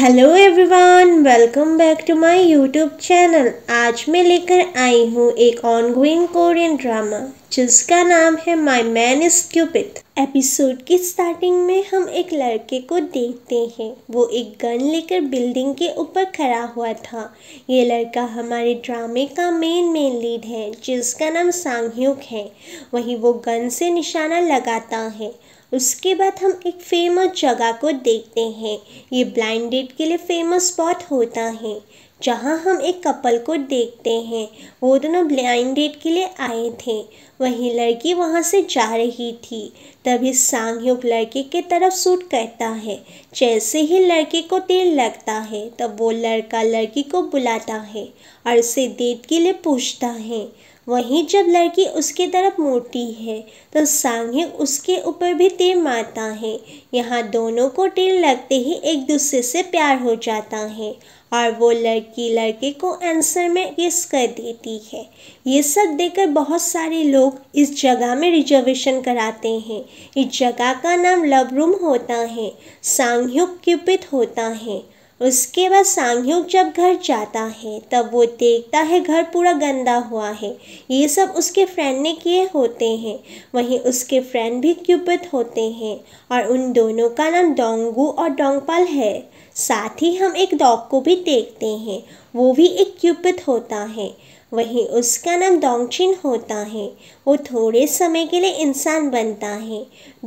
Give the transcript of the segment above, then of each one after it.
hello everyone welcome back to my YouTube channel आज मैं लेकर आई हूँ एक ऑनगोइंग कोरियन ड्रामा जिसका नाम है my man is Cupid episode की स्टार्टिंग में हम एक लड़के को देखते हैं वो एक गन लेकर बिल्डिंग के ऊपर खड़ा हुआ था ये लड़का हमारे ड्रामे का मेन मेन लीड है जिसका नाम सांगयुक है वहीं वो गन से निशाना लगाता है उसके बाद हम एक फेमस जगह को देखते हैं ये ब्लाइंड डेट के लिए फेमस स्पॉट होता है जहाँ हम एक कपल को देखते हैं वो दोनों ब्लाइंड डेट के लिए आए थे वहीं लड़की वहाँ से जा रही थी तभी सांगयुग लड़के के तरफ सूट करता है जैसे ही लड़के को तेल लगता है तब वो लड़का लड़की को बुलाता है और उसे डेट के लिए पूछता है वहीं जब लड़की उसके तरफ मोटी है तो सांघे उसके ऊपर भी तीर मारता है यहाँ दोनों को तीर लगते ही एक दूसरे से प्यार हो जाता है और वो लड़की लड़के को आंसर में किस कर देती है ये सब देखकर बहुत सारे लोग इस जगह में रिजर्वेशन कराते हैं इस जगह का नाम लव रूम होता है सांघ्युक क्यूपित होता है उसके बाद सांगह्यूक जब घर जाता है तब वो देखता है घर पूरा गंदा हुआ है ये सब उसके फ्रेंड ने किए होते हैं वहीं उसके फ्रेंड भी क्यूपित होते हैं और उन दोनों का नाम डोंगू और डोंगपाल है साथ ही हम एक डॉग को भी देखते हैं वो भी एक क्यूपित होता है वहीं उसका नाम डोंगचिन होता है वो थोड़े समय के लिए इंसान बनता है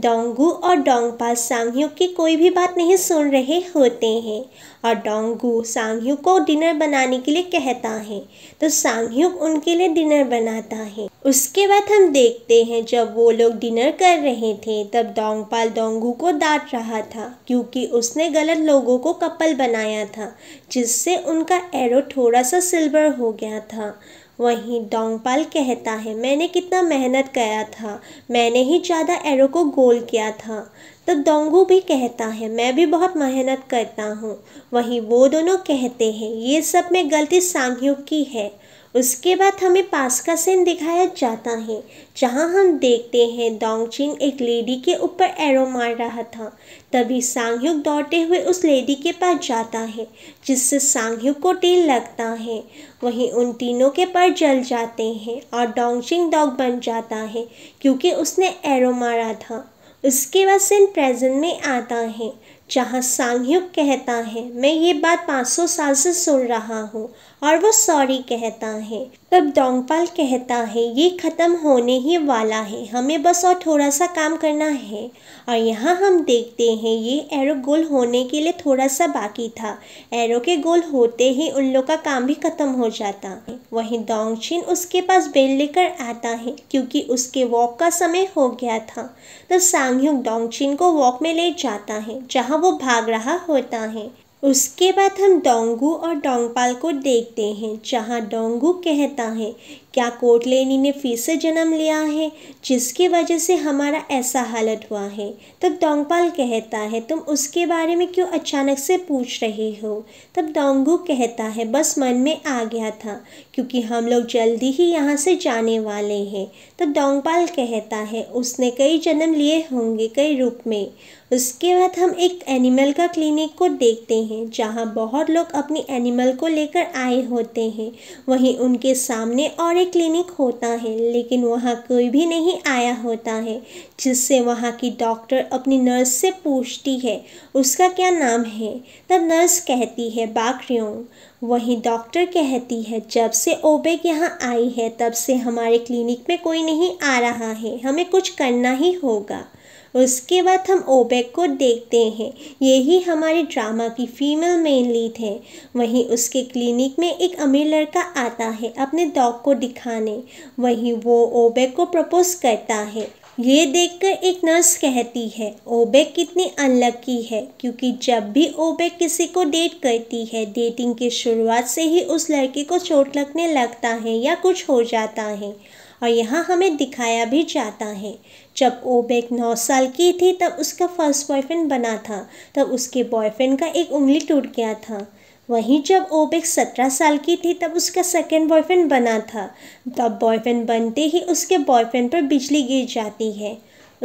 डोंगू और डोंगपा सांगियों की कोई भी बात नहीं सुन रहे होते हैं और डोंगू सांगह्यू को डिनर बनाने के लिए कहता है तो सांगह्यू उनके लिए डिनर बनाता है उसके बाद हम देखते हैं जब वो लोग डिनर कर रहे थे तब डोंगपाल डोंगू को डांट रहा था क्योंकि उसने गलत लोगों को कपल बनाया था जिससे उनका एरो थोड़ा सा सिल्वर हो गया था वहीं डोंगपाल कहता है मैंने कितना मेहनत किया था मैंने ही ज़्यादा एरो को गोल किया था तो डोंगू भी कहता है मैं भी बहुत मेहनत करता हूँ वहीं वो दोनों कहते हैं ये सब में गलती सांगयुग की है उसके बाद हमें पास का सीन दिखाया जाता है जहां हम देखते हैं दोंगचिंग एक लेडी के ऊपर एरो मार रहा था तभी सांगयुग दौड़ते हुए उस लेडी के पास जाता है जिससे सांगयुग को टील लगता है वहीं उन तीनों के पर जल जाते हैं और डोंगचिंग डॉग बन जाता है क्योंकि उसने एरो मारा था उसके बाद सिन प्रेजेंट में आता है जहाँ सांगयुग कहता है मैं ये बात 500 साल से सुन रहा हूँ और वो सॉरी कहता है तब डोंगपाल कहता है ये ख़त्म होने ही वाला है हमें बस और थोड़ा सा काम करना है और यहाँ हम देखते हैं ये एरो गोल होने के लिए थोड़ा सा बाकी था एरो के गोल होते ही उन लोग का काम भी ख़त्म हो जाता है वहीं डोंगचिन उसके पास बेल लेकर आता है क्योंकि उसके वॉक का समय हो गया था तो सांगह्युक डोंगचिन को वॉक में ले जाता है जहाँ वो भाग रहा होता है उसके बाद हम डोंगू और डोंगपाल को देखते हैं जहाँ डोंगू कहता है क्या कोटलेनी ने फिर से जन्म लिया है जिसकी वजह से हमारा ऐसा हालत हुआ है तब डोंगपाल कहता है तुम उसके बारे में क्यों अचानक से पूछ रहे हो तब डोंगू कहता है बस मन में आ गया था क्योंकि हम लोग जल्दी ही यहाँ से जाने वाले हैं तब डोंगपाल कहता है उसने कई जन्म लिए होंगे कई रूप में उसके बाद हम एक एनिमल का क्लिनिक को देखते हैं जहाँ बहुत लोग अपनी एनिमल को लेकर आए होते हैं वहीं उनके सामने और सरकारी क्लिनिक होता है लेकिन वहाँ कोई भी नहीं आया होता है जिससे वहाँ की डॉक्टर अपनी नर्स से पूछती है उसका क्या नाम है तब नर्स कहती है बाकरियोंग वहीं डॉक्टर कहती है जब से ओबेक यहाँ आई है तब से हमारे क्लिनिक में कोई नहीं आ रहा है हमें कुछ करना ही होगा उसके बाद हम ओबेक को देखते हैं यही हमारे ड्रामा की फीमेल मेन लीड है वहीं उसके क्लिनिक में एक अमीर लड़का आता है अपने डॉग को दिखाने वहीं वो ओबेक को प्रपोज करता है ये देखकर एक नर्स कहती है ओबेक कितनी अनलकी है क्योंकि जब भी ओबेक किसी को डेट करती है डेटिंग की शुरुआत से ही उस लड़के को चोट लगने लगता है या कुछ हो जाता है और यहाँ हमें दिखाया भी जाता है जब ओबेक नौ साल की थी तब उसका फर्स्ट बॉयफ्रेंड बना था तब उसके बॉयफ्रेंड का एक उंगली टूट गया था वहीं जब ओबेक सत्रह साल की थी तब उसका सेकेंड बॉयफ्रेंड बना था तब बॉयफ्रेंड बनते ही उसके बॉयफ्रेंड पर बिजली गिर जाती है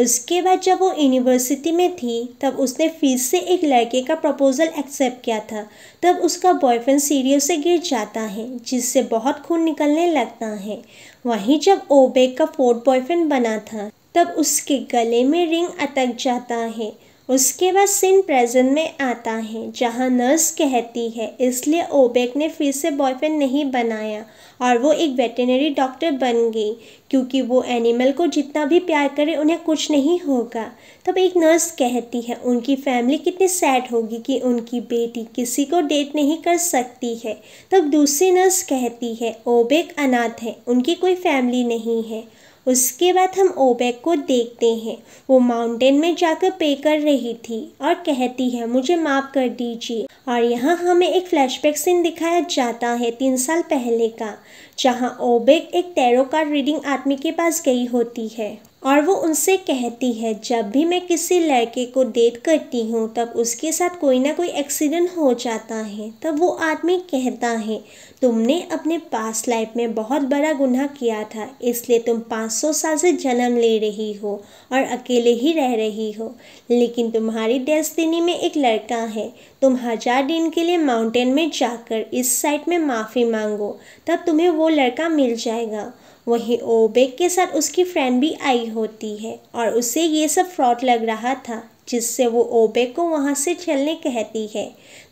उसके बाद जब वो यूनिवर्सिटी में थी तब उसने फिर से एक लड़के का प्रपोज़ल एक्सेप्ट किया था तब उसका बॉयफ्रेंड सीढ़ियों से गिर जाता है जिससे बहुत खून निकलने लगता है वहीं जब ओबेक का फोर्थ बॉयफ्रेंड बना था तब उसके गले में रिंग अटक जाता है उसके बाद सीन प्रेजेंट में आता है जहाँ नर्स कहती है इसलिए ओबेक ने फिर से बॉयफ्रेंड नहीं बनाया और वो एक वेटनरी डॉक्टर बन गई क्योंकि वो एनिमल को जितना भी प्यार करे उन्हें कुछ नहीं होगा तब एक नर्स कहती है उनकी फैमिली कितनी सैड होगी कि उनकी बेटी किसी को डेट नहीं कर सकती है तब दूसरी नर्स कहती है ओबेक अनाथ है उनकी कोई फैमिली नहीं है उसके बाद हम ओबेक को देखते हैं वो माउंटेन में जाकर पे कर रही थी और कहती है मुझे माफ़ कर दीजिए और यहाँ हमें एक फ्लैशबैक सीन दिखाया जाता है तीन साल पहले का जहाँ ओबेक एक टैरो कार्ड रीडिंग आदमी के पास गई होती है और वो उनसे कहती है जब भी मैं किसी लड़के को डेट करती हूँ तब उसके साथ कोई ना कोई एक्सीडेंट हो जाता है तब वो आदमी कहता है तुमने अपने पास लाइफ में बहुत बड़ा गुनाह किया था इसलिए तुम 500 साल से जन्म ले रही हो और अकेले ही रह रही हो लेकिन तुम्हारी डेस्टिनी में एक लड़का है तुम हज़ार दिन के लिए माउंटेन में जाकर इस साइड में माफ़ी मांगो तब तुम्हें वो लड़का मिल जाएगा वहीं ओबेक के साथ उसकी फ्रेंड भी आई होती है और उसे ये सब फ्रॉड लग रहा था जिससे वो ओबे को वहाँ से चलने कहती है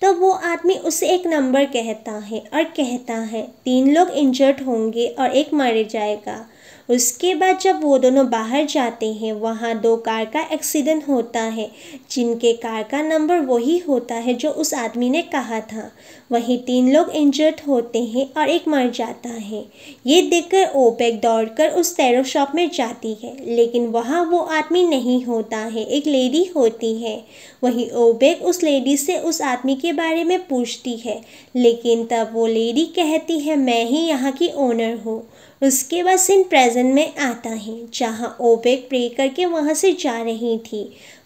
तो वो आदमी उसे एक नंबर कहता है और कहता है तीन लोग इंजर्ड होंगे और एक मारे जाएगा उसके बाद जब वो दोनों बाहर जाते हैं वहाँ दो कार का एक्सीडेंट होता है जिनके कार का नंबर वही होता है जो उस आदमी ने कहा था वहीं तीन लोग इंजर्ड होते हैं और एक मर जाता है ये देखकर ओपेक दौड़कर उस टेरो शॉप में जाती है लेकिन वहाँ वो आदमी नहीं होता है एक लेडी होती है वहीं ओबेक उस लेडी से उस आदमी के बारे में पूछती है लेकिन तब वो लेडी कहती है मैं ही यहाँ की ओनर हूँ उसके बाद सिन प्रेजेंट में आता है जहाँ ओबेक प्रे करके वहाँ से जा रही थी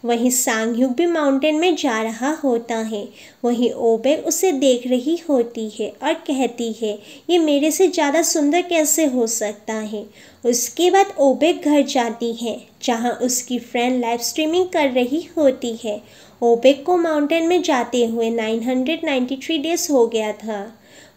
वहीं सांगयुग भी माउंटेन में जा रहा होता है वहीं ओबेक उसे देख रही होती है और कहती है ये मेरे से ज़्यादा सुंदर कैसे हो सकता है उसके बाद ओबेक घर जाती है जहाँ उसकी फ्रेंड लाइव स्ट्रीमिंग कर रही होती है ओबेक को माउंटेन में जाते हुए 993 डेज हो गया था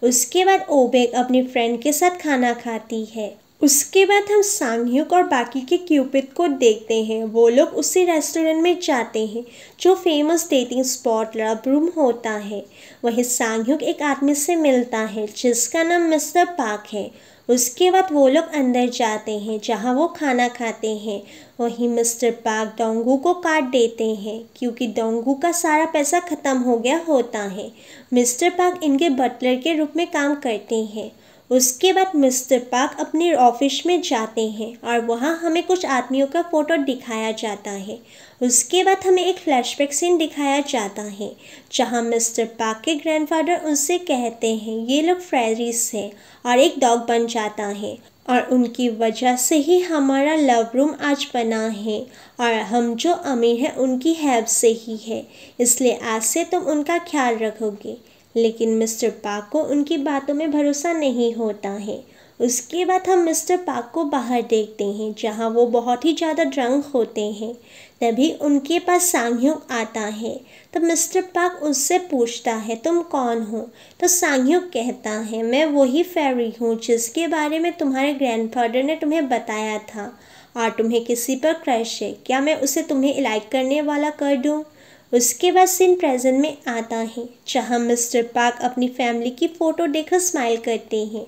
उसके बाद ओबेक अपनी फ्रेंड के साथ खाना खाती है उसके बाद हम सांगयुक और बाकी के क्यूपित को देखते हैं वो लोग उसी रेस्टोरेंट में जाते हैं जो famous dating spot love room होता है वहीं सांगयुक एक आदमी से मिलता है जिसका नाम मिस्टर पाक है उसके बाद वो लोग अंदर जाते हैं जहाँ वो खाना खाते हैं वहीं मिस्टर पाक डोंगू को काट देते हैं क्योंकि डोंगू का सारा पैसा ख़त्म हो गया होता है मिस्टर पाक इनके बटलर के रूप में काम करते हैं उसके बाद मिस्टर पाक अपने ऑफिस में जाते हैं और वहाँ हमें कुछ आदमियों का फ़ोटो दिखाया जाता है उसके बाद हमें एक फ्लैशबैक सीन दिखाया जाता है जहां मिस्टर पाक के ग्रैंडफादर उनसे कहते हैं ये लोग फ्रेरिस हैं और एक डॉग बन जाता है और उनकी वजह से ही हमारा लव रूम आज बना है और हम जो अमीर हैं उनकी हेल्प से ही है इसलिए आज से तुम उनका ख्याल रखोगे लेकिन मिस्टर पाक को उनकी बातों में भरोसा नहीं होता है उसके बाद हम मिस्टर पाक को बाहर देखते हैं जहाँ वो बहुत ही ज़्यादा ड्रंक होते हैं तभी उनके पास सांघ्युक आता है तो मिस्टर पाक उससे पूछता है तुम कौन हो तो सांघ्युक कहता है मैं वही फेरी हूँ जिसके बारे में तुम्हारे ग्रैंडफादर ने तुम्हें बताया था और तुम्हें किसी पर क्रश है क्या मैं उसे तुम्हें इलाइक करने वाला कर दूँ उसके बाद सीन प्रेजेंट में आता है जहाँ मिस्टर पाक अपनी फैमिली की फ़ोटो देखकर स्माइल करते हैं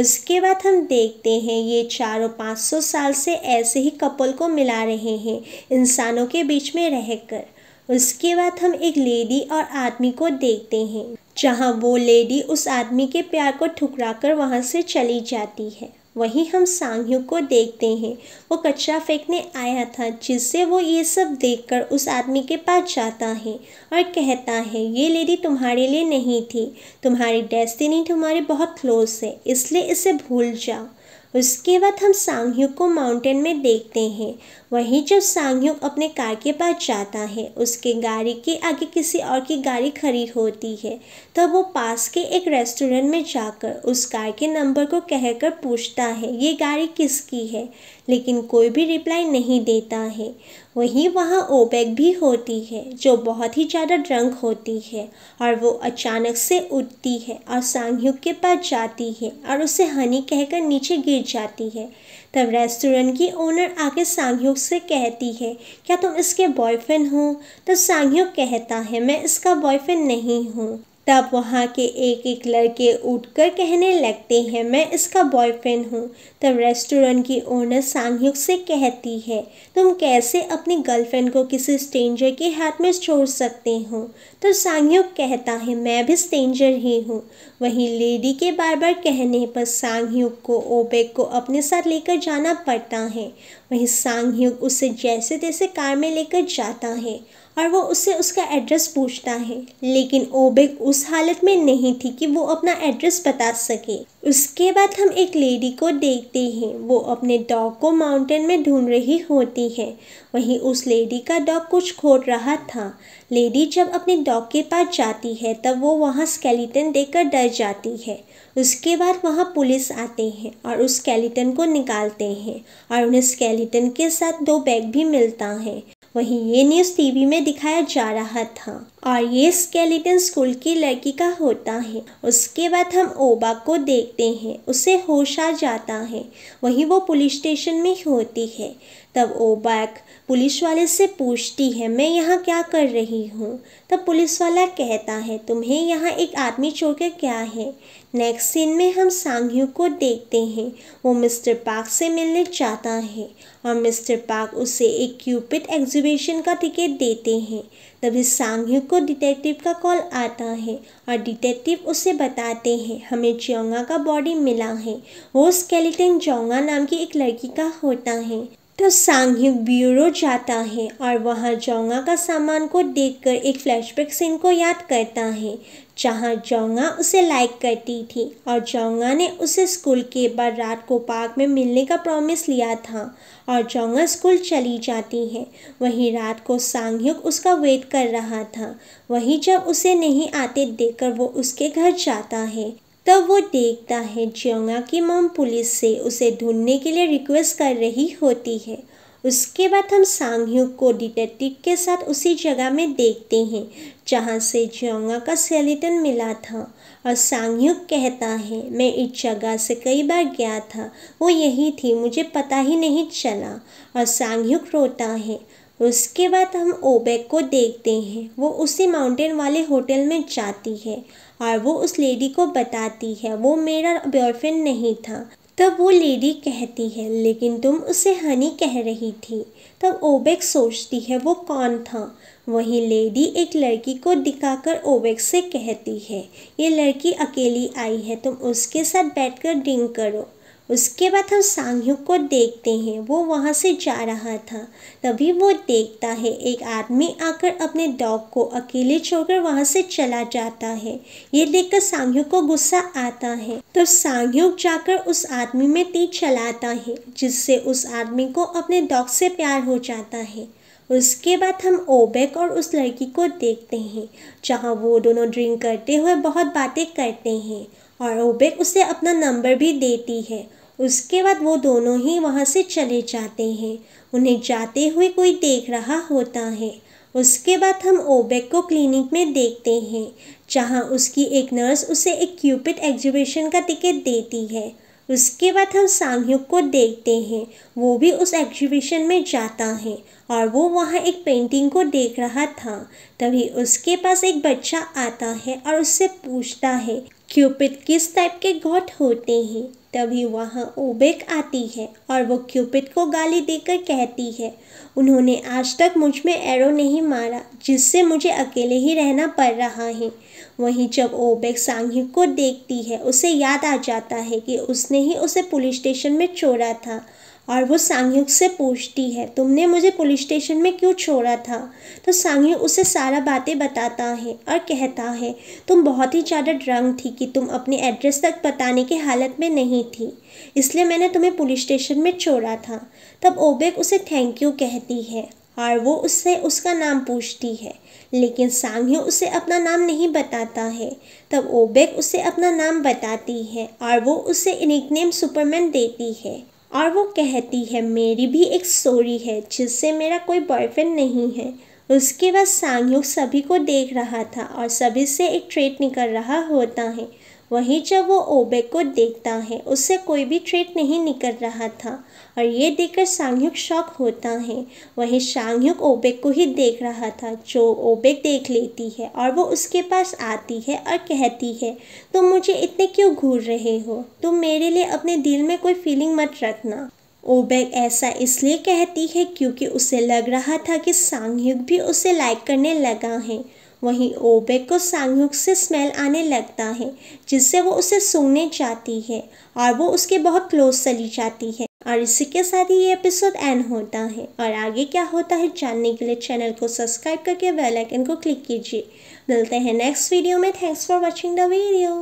उसके बाद हम देखते हैं ये चारों पाँच सौ साल से ऐसे ही कपल को मिला रहे हैं इंसानों के बीच में रहकर उसके बाद हम एक लेडी और आदमी को देखते हैं जहाँ वो लेडी उस आदमी के प्यार को ठुकरा कर वहाँ से चली जाती है वहीं हम सांगयू को देखते हैं वो कचरा फेंकने आया था जिससे वो ये सब देखकर उस आदमी के पास जाता है और कहता है ये लेडी तुम्हारे लिए नहीं थी तुम्हारी डेस्टिनी तुम्हारे बहुत क्लोज है इसलिए इसे भूल जाओ उसके बाद हम सांगयुग को माउंटेन में देखते हैं वहीं जब सांगयुग अपने कार के पास जाता है उसके गाड़ी के आगे किसी और की गाड़ी खड़ी होती है तब तो वो पास के एक रेस्टोरेंट में जाकर उस कार के नंबर को कहकर पूछता है ये गाड़ी किसकी है लेकिन कोई भी रिप्लाई नहीं देता है वहीं वहाँ ओबेक भी होती है जो बहुत ही ज़्यादा ड्रंक होती है और वो अचानक से उठती है और सांगयुग के पास जाती है और उसे हनी कहकर नीचे गिर जाती है तब रेस्टोरेंट की ओनर आके सांगयुग से कहती है क्या तुम इसके बॉयफ्रेंड हो तो सांगयुग कहता है मैं इसका बॉयफ्रेंड नहीं हूँ तब वहाँ के एक एक लड़के उठकर कहने लगते हैं मैं इसका बॉयफ्रेंड हूँ तब रेस्टोरेंट की ओनर सांगयुक्त से कहती है तुम कैसे अपनी गर्लफ्रेंड को किसी स्ट्रेंजर के हाथ में छोड़ सकते हो तो सांगयुक कहता है मैं भी स्ट्रेंजर ही हूँ वहीं लेडी के बार बार कहने पर सांगयुक्त को ओबेक को अपने साथ लेकर जाना पड़ता है वहीं सांगयुक्त उसे जैसे तैसे कार में लेकर जाता है और वो उससे उसका एड्रेस पूछता है लेकिन ओबेक उस हालत में नहीं थी कि वो अपना एड्रेस बता सके उसके बाद हम एक लेडी को देखते हैं वो अपने डॉग को माउंटेन में ढूंढ रही होती है वहीं उस लेडी का डॉग कुछ खोद रहा था लेडी जब अपने डॉग के पास जाती है तब वो वहाँ स्केलेटन देखकर डर जाती है उसके बाद वहाँ पुलिस आते हैं और उस स्केलेटन को निकालते हैं और उन्हें स्केलेटन के साथ दो बैग भी मिलता है वहीं ये न्यूज़ टीवी में दिखाया जा रहा था और ये स्केलेटन स्कूल की लड़की का होता है उसके बाद हम ओबा को देखते हैं उसे होश आ जाता है वहीं वो पुलिस स्टेशन में होती है तब ओबा पुलिस वाले से पूछती है मैं यहाँ क्या कर रही हूँ तब पुलिस वाला कहता है तुम्हें यहाँ एक आदमी छोड़ क्या है नेक्स्ट सीन में हम सांगयू को देखते हैं वो मिस्टर पार्क से मिलने जाता है और मिस्टर पार्क उसे एक क्यूपिड एग्जीबिशन का टिकट देते हैं तभी सांगयू को डिटेक्टिव का कॉल आता है और डिटेक्टिव उसे बताते हैं हमें चौंगा का बॉडी मिला है वो स्केलेटन चौंगा नाम की एक लड़की का होता है तो सांघिक ब्यूरो जाता है और वहाँ जोंगा का सामान को देखकर एक फ्लैशबैक सीन को याद करता है जहाँ जोंगा उसे लाइक करती थी और जोंगा ने उसे स्कूल के बाद रात को पार्क में मिलने का प्रॉमिस लिया था और जोंगा स्कूल चली जाती है वहीं रात को सांगयुक उसका वेट कर रहा था वहीं जब उसे नहीं आते देखकर वो उसके घर जाता है तब वो देखता है जोंगा की मम पुलिस से उसे ढूंढने के लिए रिक्वेस्ट कर रही होती है उसके बाद हम सांगयुग को डिटेक्टिव के साथ उसी जगह में देखते हैं जहाँ से जोंगा का सेलिटन मिला था और सांगयुग कहता है मैं इस जगह से कई बार गया था वो यही थी मुझे पता ही नहीं चला और सांगयुग रोता है उसके बाद हम ओबेक को देखते हैं वो उसी माउंटेन वाले होटल में जाती है और वो उस लेडी को बताती है वो मेरा बॉयफ्रेंड नहीं था तब वो लेडी कहती है लेकिन तुम उसे हनी कह रही थी तब ओबेक सोचती है वो कौन था वही लेडी एक लड़की को दिखाकर ओबेक से कहती है ये लड़की अकेली आई है तुम उसके साथ बैठकर ड्रिंक करो उसके बाद हम सांगयुग को देखते हैं वो वहाँ से जा रहा था तभी वो देखता है एक आदमी आकर अपने डॉग को अकेले छोड़कर वहाँ से चला जाता है ये देखकर सांगयुग को गुस्सा आता है तो सांगयुग जाकर उस आदमी में तीर चलाता है जिससे उस आदमी को अपने डॉग से प्यार हो जाता है उसके बाद हम ओबेक और उस लड़की को देखते हैं जहाँ वो दोनों ड्रिंक करते हुए बहुत बातें करते हैं और ओबेक उसे अपना नंबर भी देती है उसके बाद वो दोनों ही वहाँ से चले जाते हैं उन्हें जाते हुए कोई देख रहा होता है उसके बाद हम ओबेक को क्लिनिक में देखते हैं जहाँ उसकी एक नर्स उसे एक क्यूपिड एग्जीबिशन का टिकट देती है उसके बाद हम सामयुग को देखते हैं वो भी उस एग्जीबिशन में जाता है और वो वहाँ एक पेंटिंग को देख रहा था तभी उसके पास एक बच्चा आता है और उससे पूछता है क्यूपिड किस टाइप के गॉड होते हैं तभी वहाँ ओबेक आती है और वो क्यूपिड को गाली देकर कहती है उन्होंने आज तक मुझ में एरो नहीं मारा जिससे मुझे अकेले ही रहना पड़ रहा है वहीं जब ओबेक सांघिक को देखती है उसे याद आ जाता है कि उसने ही उसे पुलिस स्टेशन में छोड़ा था और वो सांगयुग से पूछती है तुमने मुझे पुलिस स्टेशन में क्यों छोड़ा था तो सांगयुग उसे सारा बातें बताता है और कहता है तुम बहुत ही ज़्यादा ड्रंक थी कि तुम अपने एड्रेस तक बताने की हालत में नहीं थी इसलिए मैंने तुम्हें पुलिस स्टेशन में छोड़ा था तब ओबेक उसे थैंक यू कहती है और वो उससे उसका नाम पूछती है लेकिन सांग्यो उसे अपना नाम नहीं बताता है तब ओबेक उसे अपना नाम बताती है और वो उसे निकनेम सुपरमैन देती है और वो कहती है मेरी भी एक स्टोरी है जिससे मेरा कोई बॉयफ्रेंड नहीं है उसके बाद सांगयुग सभी को देख रहा था और सभी से एक ट्रेट निकल रहा होता है वहीं जब वो ओबे को देखता है उससे कोई भी ट्रेट नहीं निकल रहा था और ये देखकर सांगयुक शॉक होता है वहीं सांगयुक ओबेक को ही देख रहा था जो ओबेक देख लेती है और वो उसके पास आती है और कहती है तुम मुझे इतने क्यों घूर रहे हो तुम मेरे लिए अपने दिल में कोई फीलिंग मत रखना ओबेक ऐसा इसलिए कहती है क्योंकि उसे लग रहा था कि सांगयुग भी उसे लाइक करने लगा है वहीं ओबेक को सांगयुक से स्मेल आने लगता है जिससे वो उसे सूंघने जाती है और वो उसके बहुत क्लोज चली जाती है और इसी के साथ ही ये एपिसोड एंड होता है और आगे क्या होता है जानने के लिए चैनल को सब्सक्राइब करके बेल आइकन को क्लिक कीजिए मिलते हैं नेक्स्ट वीडियो में thanks for watching the video